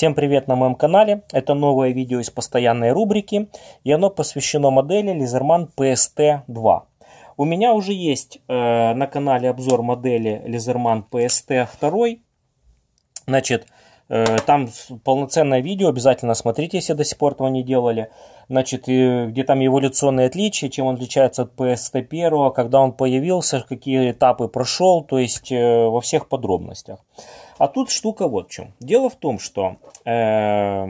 Всем привет на моем канале. Это новое видео из постоянной рубрики. И оно посвящено модели Лизерман PST2. У меня уже есть э, на канале обзор модели Лизерман PST2. Значит, Э, там полноценное видео, обязательно смотрите, если до сих пор этого не делали. Значит, где там эволюционные отличия, чем он отличается от PST1, когда он появился, какие этапы прошел, то есть э, во всех подробностях. А тут штука вот в чем. Дело в том, что э,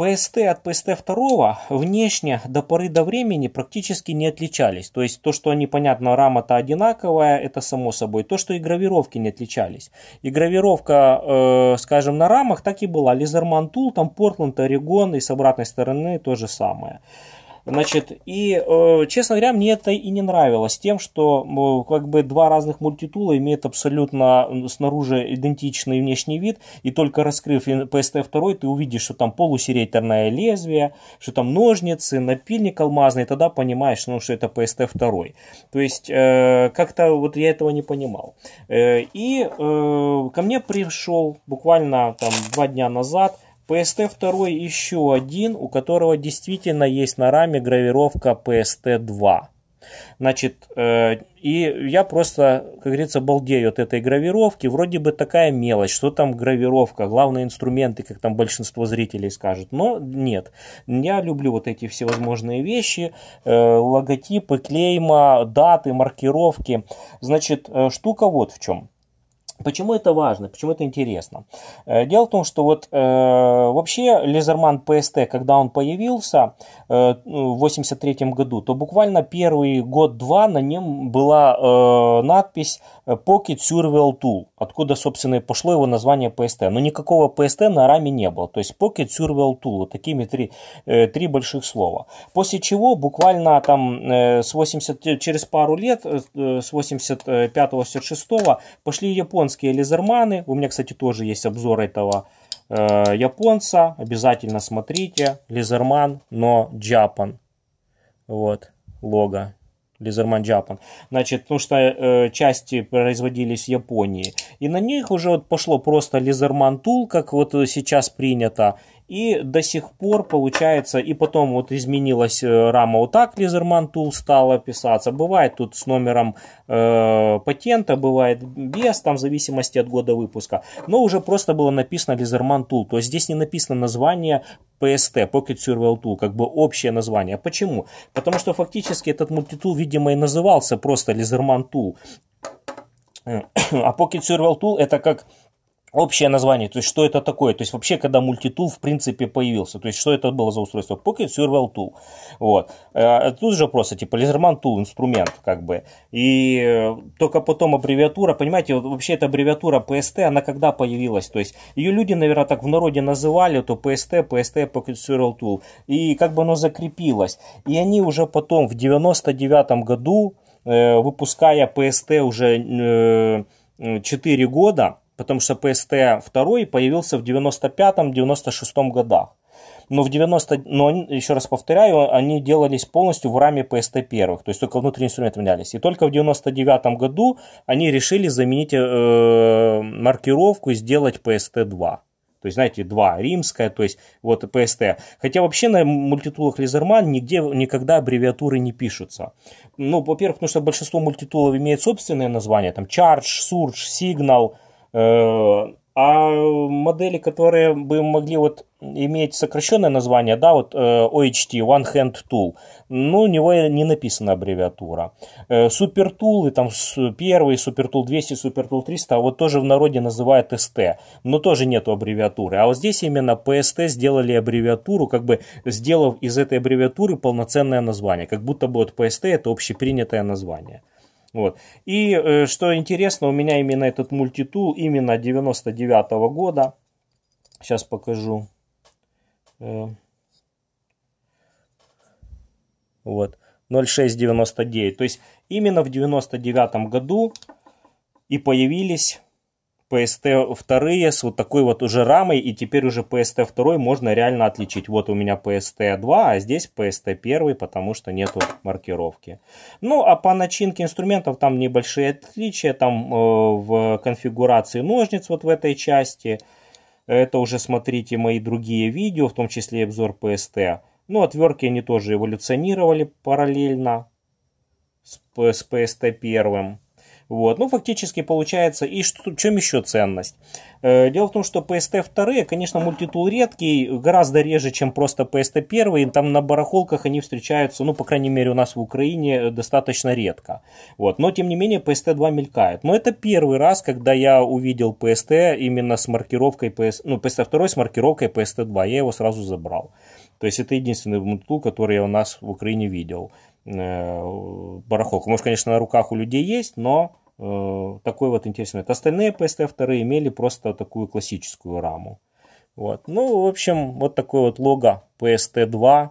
ПСТ от ПСТ-2 внешне до поры до времени практически не отличались. То есть то, что они, понятно, рама-то одинаковая, это само собой. То, что и гравировки не отличались. И гравировка, э, скажем, на рамах так и была. Лизерман Тул, там Портленд, Орегон и с обратной стороны то же самое. Значит, и, э, честно говоря, мне это и не нравилось тем, что как бы два разных мультитула имеют абсолютно снаружи идентичный внешний вид, и только раскрыв PST2, ты увидишь, что там полусерейтерное лезвие, что там ножницы, напильник алмазный, и тогда понимаешь, ну, что это PST2. То есть, э, как-то вот я этого не понимал. Э, и ко мне пришел буквально там два дня назад – PST-2 еще один, у которого действительно есть на раме гравировка PST-2. Значит, э, и я просто, как говорится, балдею от этой гравировки. Вроде бы такая мелочь, что там гравировка, главные инструменты, как там большинство зрителей скажут. Но нет, я люблю вот эти всевозможные вещи, э, логотипы, клейма, даты, маркировки. Значит, э, штука вот в чем – Почему это важно, почему это интересно? Э, дело в том, что вот э, вообще Лизерман ПСТ, когда он появился э, ну, в 83 году, то буквально первый год-два на нем была э, надпись Pocket Survival Tool, откуда, собственно, и пошло его название ПСТ. Но никакого ПСТ на раме не было, то есть Pocket Survival Tool, вот такими три, э, три больших слова. После чего буквально там э, с 80, через пару лет, э, с 85-86 пошли японцы японские лизерманы. У меня, кстати, тоже есть обзор этого э, японца. Обязательно смотрите. Лизерман, но Джапан. Вот, лого. Лизерман Джапан. Значит, потому что э, части производились в Японии. И на них уже вот пошло просто Лизерман Тул, как вот сейчас принято. И до сих пор получается, и потом вот изменилась э, рама вот так, Лизерман Тул стала писаться. Бывает тут с номером э, патента, бывает без, там в зависимости от года выпуска. Но уже просто было написано Лизерман Тул. То есть здесь не написано название PST, Pocket Survival Tool, как бы общее название. Почему? Потому что фактически этот мультитул, видимо, и назывался просто Лизерман э, Tool. А Pocket Survival Tool это как Общее название, то есть что это такое, то есть вообще когда мультитул в принципе появился, то есть что это было за устройство, Pocket Survival Tool, вот, а тут же просто типа Laserman Tool, инструмент как бы, и э, только потом аббревиатура, понимаете, вот вообще эта аббревиатура PST, она когда появилась, то есть ее люди, наверное, так в народе называли, то PST, PST, Pocket Survival Tool, и как бы оно закрепилось, и они уже потом в 99 году, э, выпуская PST уже 4 года, потому что PST-2 появился в 95-96 годах. Но в 90, но еще раз повторяю, они делались полностью в раме PST-1, то есть только внутренние инструменты менялись. И только в 99 году они решили заменить э, маркировку и сделать PST-2. То есть, знаете, два, римская, то есть вот PST. Хотя вообще на мультитулах Лизерман нигде никогда аббревиатуры не пишутся. Ну, во-первых, потому что большинство мультитулов имеет собственное название, там Charge, Surge, Signal – Э, а модели, которые бы могли вот иметь сокращенное название, да, вот э, OHT, One Hand Tool, но ну, у него не написана аббревиатура. Э, Super Tool, и там первый, Super Tool 200, Super Tool 300, вот тоже в народе называют ST, но тоже нету аббревиатуры. А вот здесь именно PST сделали аббревиатуру, как бы сделав из этой аббревиатуры полноценное название, как будто бы вот PST это общепринятое название. Вот. И э, что интересно, у меня именно этот мультитул именно 99 -го года. Сейчас покажу. Э. Вот. 0,699. То есть именно в 99 году и появились PST-2 с вот такой вот уже рамой, и теперь уже PST-2 можно реально отличить. Вот у меня PST-2, а здесь PST-1, потому что нету маркировки. Ну, а по начинке инструментов там небольшие отличия, там э, в конфигурации ножниц вот в этой части. Это уже смотрите мои другие видео, в том числе и обзор PST. Ну, а отвертки они тоже эволюционировали параллельно с, с PST-1. Вот. Ну, фактически получается, и что, в чем еще ценность? Э, дело в том, что PST-2, конечно, мультитул редкий, гораздо реже, чем просто PST-1. Там на барахолках они встречаются, ну, по крайней мере, у нас в Украине достаточно редко. Вот. Но, тем не менее, PST-2 мелькает. Но это первый раз, когда я увидел PST именно с маркировкой, PST, ну, PST-2 с маркировкой PST-2. Я его сразу забрал. То есть это единственный мультитул, который я у нас в Украине видел. Э, барахолку. Может, конечно, на руках у людей есть, но Э, такой вот интересный момент. Остальные PST-2 имели просто такую классическую раму. Вот. Ну, в общем, вот такое вот лого PST-2.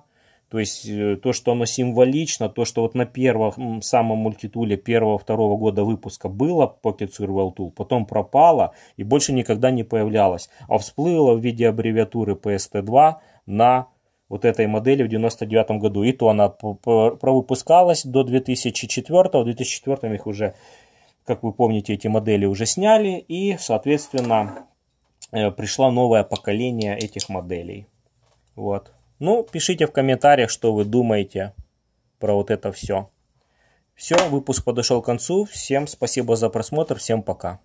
То есть, э, то, что оно символично, то, что вот на первом, самом мультитуле первого-второго года выпуска было Pocket Survival Tool, потом пропало и больше никогда не появлялось, а всплыло в виде аббревиатуры PST-2 на вот этой модели в 99 году. И то она провыпускалась до 2004, в 2004 их уже как вы помните, эти модели уже сняли и, соответственно, э, пришло новое поколение этих моделей. Вот. Ну, пишите в комментариях, что вы думаете про вот это все. Все, выпуск подошел к концу. Всем спасибо за просмотр, всем пока.